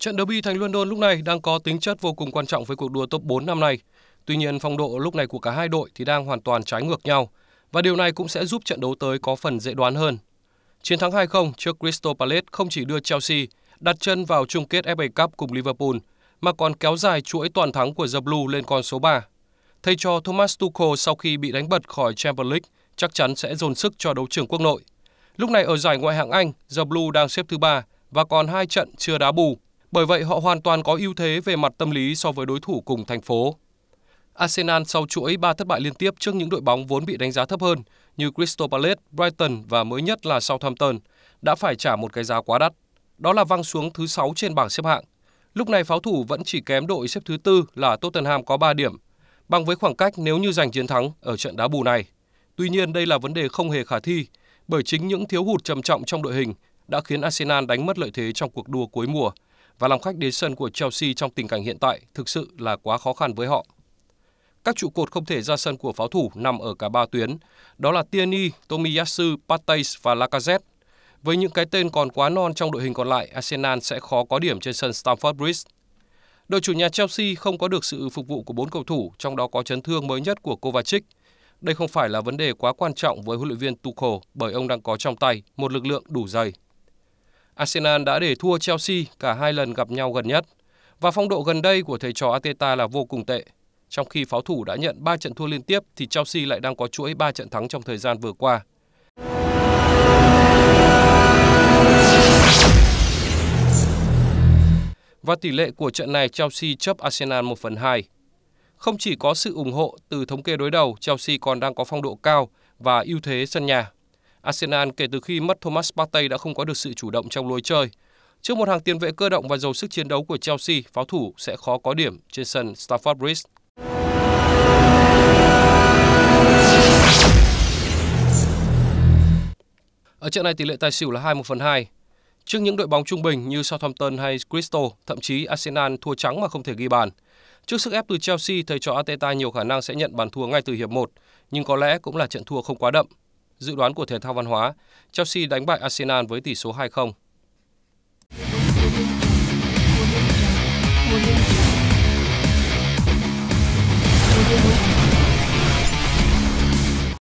Trận derby thành London lúc này đang có tính chất vô cùng quan trọng với cuộc đua top 4 năm nay. Tuy nhiên phong độ lúc này của cả hai đội thì đang hoàn toàn trái ngược nhau và điều này cũng sẽ giúp trận đấu tới có phần dễ đoán hơn. Chiến thắng 2-0 trước Crystal Palace không chỉ đưa Chelsea đặt chân vào chung kết FA Cup cùng Liverpool mà còn kéo dài chuỗi toàn thắng của The Blue lên con số 3. Thầy trò Thomas Tuchel sau khi bị đánh bật khỏi Champions League chắc chắn sẽ dồn sức cho đấu trường quốc nội. Lúc này ở giải ngoại hạng Anh, The Blue đang xếp thứ ba và còn hai trận chưa đá bù bởi vậy họ hoàn toàn có ưu thế về mặt tâm lý so với đối thủ cùng thành phố. Arsenal sau chuỗi 3 thất bại liên tiếp trước những đội bóng vốn bị đánh giá thấp hơn như Crystal Palace, Brighton và mới nhất là Southampton đã phải trả một cái giá quá đắt. Đó là văng xuống thứ 6 trên bảng xếp hạng. Lúc này pháo thủ vẫn chỉ kém đội xếp thứ tư là Tottenham có 3 điểm, bằng với khoảng cách nếu như giành chiến thắng ở trận đá bù này. Tuy nhiên đây là vấn đề không hề khả thi, bởi chính những thiếu hụt trầm trọng trong đội hình đã khiến Arsenal đánh mất lợi thế trong cuộc đua cuối mùa và làm khách đến sân của Chelsea trong tình cảnh hiện tại thực sự là quá khó khăn với họ. Các trụ cột không thể ra sân của pháo thủ nằm ở cả ba tuyến, đó là Tierney, Tomiyasu, Partey và Lacazette. Với những cái tên còn quá non trong đội hình còn lại, Arsenal sẽ khó có điểm trên sân Stamford Bridge. Đội chủ nhà Chelsea không có được sự phục vụ của bốn cầu thủ, trong đó có chấn thương mới nhất của Kovacic. Đây không phải là vấn đề quá quan trọng với huấn luyện viên Tuchel bởi ông đang có trong tay một lực lượng đủ dày. Arsenal đã để thua Chelsea cả hai lần gặp nhau gần nhất và phong độ gần đây của thầy trò Ateta là vô cùng tệ. Trong khi pháo thủ đã nhận 3 trận thua liên tiếp thì Chelsea lại đang có chuỗi 3 trận thắng trong thời gian vừa qua. Và tỷ lệ của trận này Chelsea chấp Arsenal 1 phần 2. Không chỉ có sự ủng hộ từ thống kê đối đầu, Chelsea còn đang có phong độ cao và ưu thế sân nhà. Arsenal kể từ khi mất Thomas Partey đã không có được sự chủ động trong lối chơi. Trước một hàng tiền vệ cơ động và giàu sức chiến đấu của Chelsea, pháo thủ sẽ khó có điểm trên sân Stamford Bridge. Ở trận này tỷ lệ tài xỉu là 21 phần 2. Trước những đội bóng trung bình như Southampton hay Crystal, thậm chí Arsenal thua trắng mà không thể ghi bàn. Trước sức ép từ Chelsea, thầy trò Ateta nhiều khả năng sẽ nhận bàn thua ngay từ hiệp 1, nhưng có lẽ cũng là trận thua không quá đậm dự đoán của thể thao văn hóa, Chelsea đánh bại Arsenal với tỷ số 2-0.